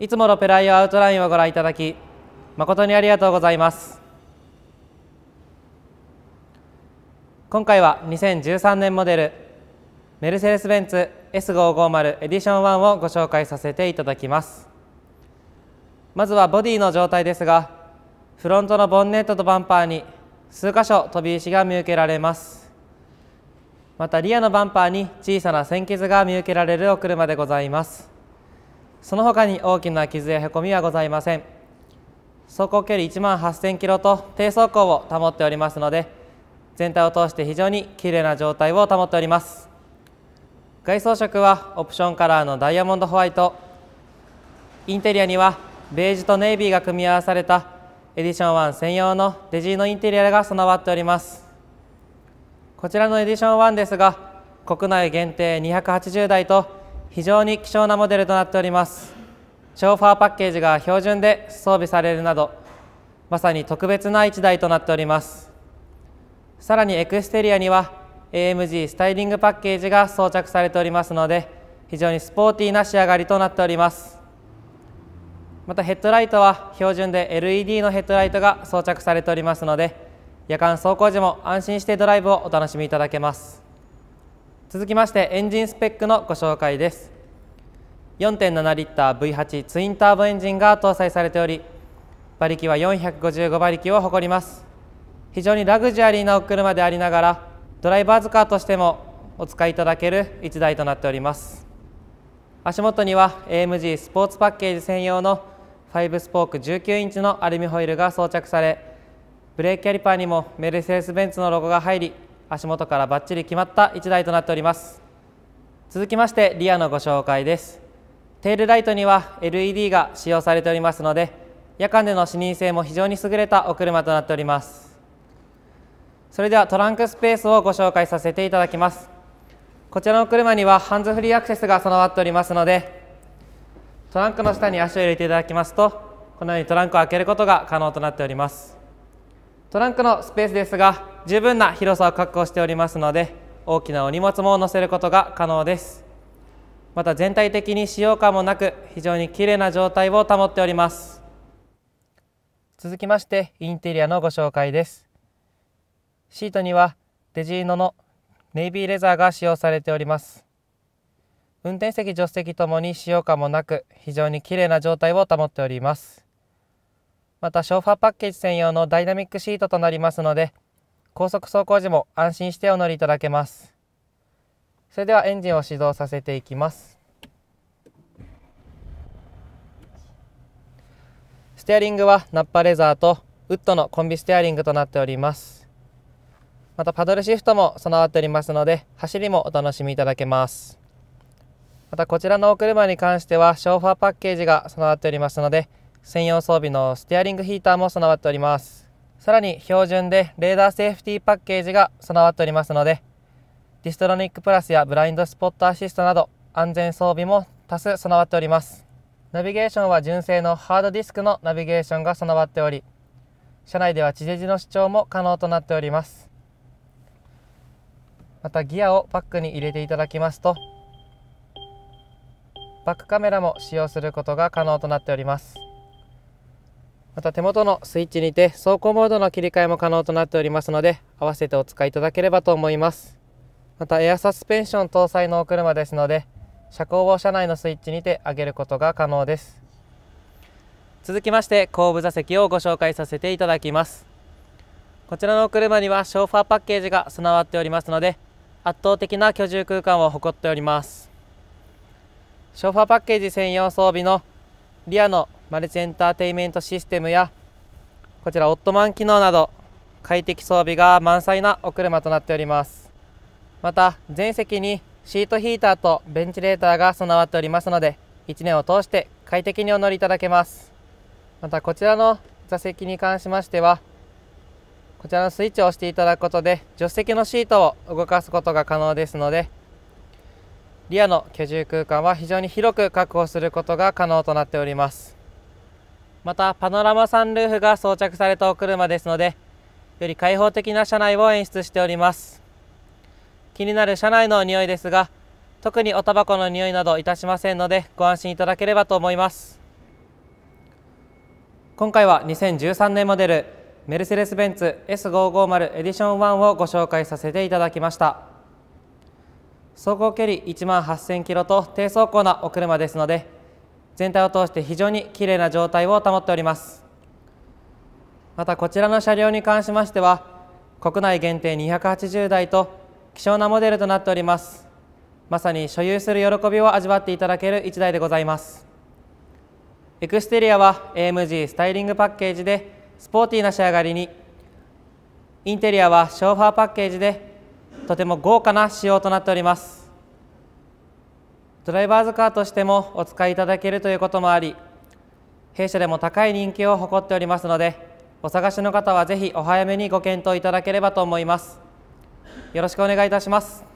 いつものペライアウトラインをご覧いただき誠にありがとうございます今回は2013年モデルメルセデス・ベンツ S550 エディション1をご紹介させていただきますまずはボディの状態ですがフロントのボンネットとバンパーに数箇所飛び石が見受けられますまたリアのバンパーに小さな線傷が見受けられるお車でございますその他に大きな傷やへこみはございません走行距離1万8000キロと低走行を保っておりますので全体を通して非常にきれいな状態を保っております外装色はオプションカラーのダイヤモンドホワイトインテリアにはベージュとネイビーが組み合わされたエディション1専用のデジーのインテリアが備わっておりますこちらのエディション1ですが国内限定280台と非常に希少なモデルとなっておりますショーファーパッケージが標準で装備されるなどまさに特別な1台となっておりますさらにエクステリアには AMG スタイリングパッケージが装着されておりますので非常にスポーティーな仕上がりとなっておりますまたヘッドライトは標準で LED のヘッドライトが装着されておりますので夜間走行時も安心してドライブをお楽しみいただけます続きましてエンジンスペックのご紹介です4.7リッター V8 ツインターボエンジンが搭載されており馬力は455馬力を誇ります非常にラグジュアリーなお車でありながらドライバーズカーとしてもお使いいただける1台となっております足元には AMG スポーツパッケージ専用の5スポーク19インチのアルミホイルが装着されブレーキキャリパーにもメルセデス・ベンツのロゴが入り足元からバッチリ決まった1台となっております続きましてリアのご紹介ですテールライトには LED が使用されておりますので夜間での視認性も非常に優れたお車となっておりますそれではトランクスペースをご紹介させていただきますこちらの車にはハンズフリーアクセスが備わっておりますのでトランクの下に足を入れていただきますとこのようにトランクを開けることが可能となっておりますトランクのスペースですが十分な広さを確保しておりますので大きなお荷物も載せることが可能ですまた全体的に使用感もなく非常に綺麗な状態を保っております続きましてインテリアのご紹介ですシートにはデジーノのネイビーレザーが使用されております運転席助手席ともに使用感もなく非常に綺麗な状態を保っておりますまた、ショーファーパッケージ専用のダイナミックシートとなりますので、高速走行時も安心してお乗りいただけます。それではエンジンを始動させていきます。ステアリングはナッパレザーとウッドのコンビステアリングとなっております。またパドルシフトも備わっておりますので、走りもお楽しみいただけます。またこちらのお車に関しては、ショーファーパッケージが備わっておりますので、専用装備のステアリングヒーターも備わっておりますさらに標準でレーダーセーフティーパッケージが備わっておりますのでディストロニックプラスやブラインドスポットアシストなど安全装備も多数備わっておりますナビゲーションは純正のハードディスクのナビゲーションが備わっており車内では地デジの視聴も可能となっておりますまたギアをバックに入れていただきますとバックカメラも使用することが可能となっておりますまた手元のスイッチにて走行モードの切り替えも可能となっておりますので合わせてお使いいただければと思いますまたエアサスペンション搭載のお車ですので車高を車内のスイッチにて上げることが可能です続きまして後部座席をご紹介させていただきますこちらのお車にはショーファーパッケージが備わっておりますので圧倒的な居住空間を誇っておりますショーファーパッケージ専用装備のリアのマルチエンターテイメントシステムやこちらオットマン機能など快適装備が満載なお車となっておりますまた全席にシートヒーターとベンチレーターが備わっておりますので1年を通して快適にお乗りいただけますまたこちらの座席に関しましてはこちらのスイッチを押していただくことで助手席のシートを動かすことが可能ですのでリアの居住空間は非常に広く確保することが可能となっておりますまたパノラマサンルーフが装着されたお車ですのでより開放的な車内を演出しております気になる車内の匂いですが特におタバコの匂いなどいたしませんのでご安心いただければと思います今回は2013年モデルメルセデス・ベンツ S550 エディション1をご紹介させていただきました走行距離1万8000キロと低走行なお車ですので全体を通して非常にきれいな状態を保っておりますまたこちらの車両に関しましては国内限定280台と希少なモデルとなっておりますまさに所有する喜びを味わっていただける1台でございますエクステリアは AMG スタイリングパッケージでスポーティーな仕上がりにインテリアはショーファーパッケージでとても豪華な仕様となっておりますドライバーズカーとしてもお使いいただけるということもあり弊社でも高い人気を誇っておりますのでお探しの方はぜひお早めにご検討いただければと思いますよろしくお願いいたします